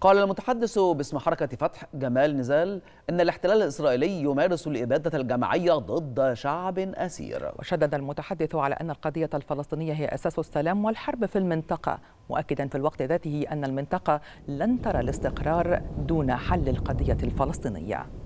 قال المتحدث باسم حركة فتح جمال نزال أن الاحتلال الإسرائيلي يمارس الإبادة الجماعية ضد شعب أسير وشدد المتحدث على أن القضية الفلسطينية هي أساس السلام والحرب في المنطقة مؤكدا في الوقت ذاته أن المنطقة لن ترى الاستقرار دون حل القضية الفلسطينية